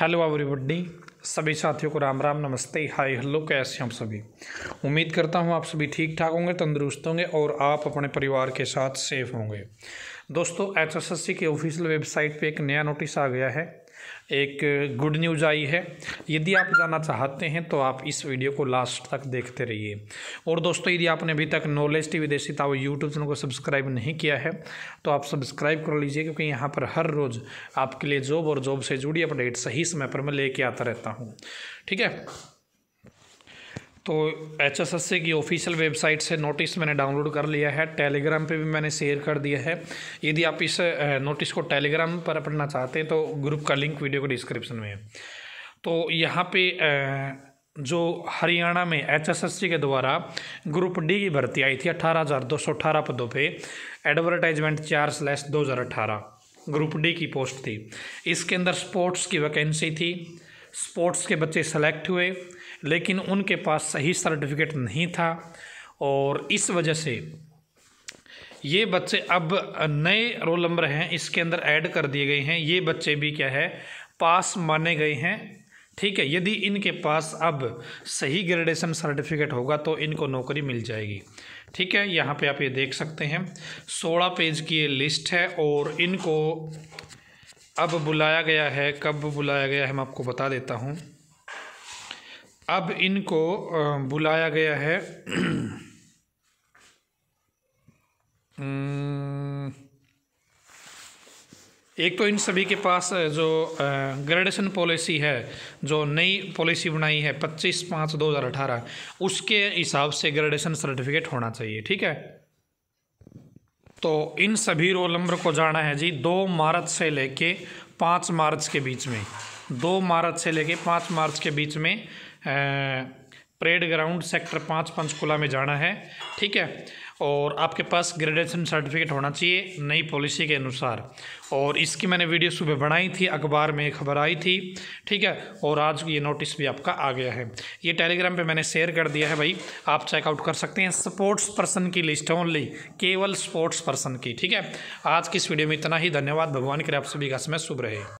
hello everybody सभी साथियों को राम राम नमस्ते हाय हेलो कैसे हम सभी उम्मीद करता हूँ आप सभी ठीक ठाक होंगे तंदुरुस्त होंगे और आप अपने परिवार के साथ सेफ होंगे दोस्तों एचएसएससी के ऑफिशियल वेबसाइट पे एक नया नोटिस आ गया है एक गुड न्यूज़ आई है यदि आप जाना चाहते हैं तो आप इस वीडियो को लास्ट तक देखते रहिए और दोस्तों यदि आपने अभी तक नॉलेज टी विदेशी ताव यूट्यूब चैनल को सब्सक्राइब नहीं किया है तो आप सब्सक्राइब कर लीजिए क्योंकि यहाँ पर हर रोज़ आपके लिए जॉब और जॉब से जुड़ी अपडेट सही समय पर मैं लेके आता रहता हूँ ठीक है तो एच एस एस सी की ऑफिशियल वेबसाइट से नोटिस मैंने डाउनलोड कर लिया है टेलीग्राम पे भी मैंने शेयर कर दिया है यदि आप इस नोटिस को टेलीग्राम पर पढ़ना चाहते हैं तो ग्रुप का लिंक वीडियो के डिस्क्रिप्शन में है तो यहाँ पे जो हरियाणा में एच एस एस सी के द्वारा ग्रुप डी की भर्ती आई थी अट्ठारह हज़ार दो सौ अठारह पदों पर एडवर्टाइजमेंट चार स्लैश दो हज़ार अट्ठारह ग्रुप डी की पोस्ट थी इसके अंदर स्पोर्ट्स की वैकेंसी थी स्पोर्ट्स के बच्चे सेलेक्ट हुए लेकिन उनके पास सही सर्टिफिकेट नहीं था और इस वजह से ये बच्चे अब नए रोल नंबर हैं इसके अंदर ऐड कर दिए गए हैं ये बच्चे भी क्या है पास माने गए हैं ठीक है यदि इनके पास अब सही ग्रेडेशन सर्टिफिकेट होगा तो इनको नौकरी मिल जाएगी ठीक है यहाँ पे आप ये देख सकते हैं सोलह पेज की ये लिस्ट है और इनको अब बुलाया गया है कब बुलाया गया है मैं आपको बता देता हूँ अब इनको बुलाया गया है हम्म, एक तो इन सभी के पास जो ग्रेडेशन पॉलिसी है जो नई पॉलिसी बनाई है पच्चीस पाँच दो हज़ार अठारह उसके हिसाब से ग्रेडेशन सर्टिफिकेट होना चाहिए ठीक है तो इन सभी रोल नंबर को जाना है जी दो मार्च से लेके पाँच मार्च के बीच में दो मार्च से लेके पाँच मार्च के बीच में परेड ग्राउंड सेक्टर पाँच पंचकुला में जाना है ठीक है और आपके पास ग्रेजुएशन सर्टिफिकेट होना चाहिए नई पॉलिसी के अनुसार और इसकी मैंने वीडियो सुबह बनाई थी अखबार में खबर आई थी ठीक है और आज ये नोटिस भी आपका आ गया है ये टेलीग्राम पे मैंने शेयर कर दिया है भाई आप चेकआउट कर सकते हैं स्पोर्ट्स पर्सन की लिस्ट ओनली केवल स्पोर्ट्स पर्सन की ठीक है आज की इस वीडियो में इतना ही धन्यवाद भगवान के आप सभी का समय शुभ रहे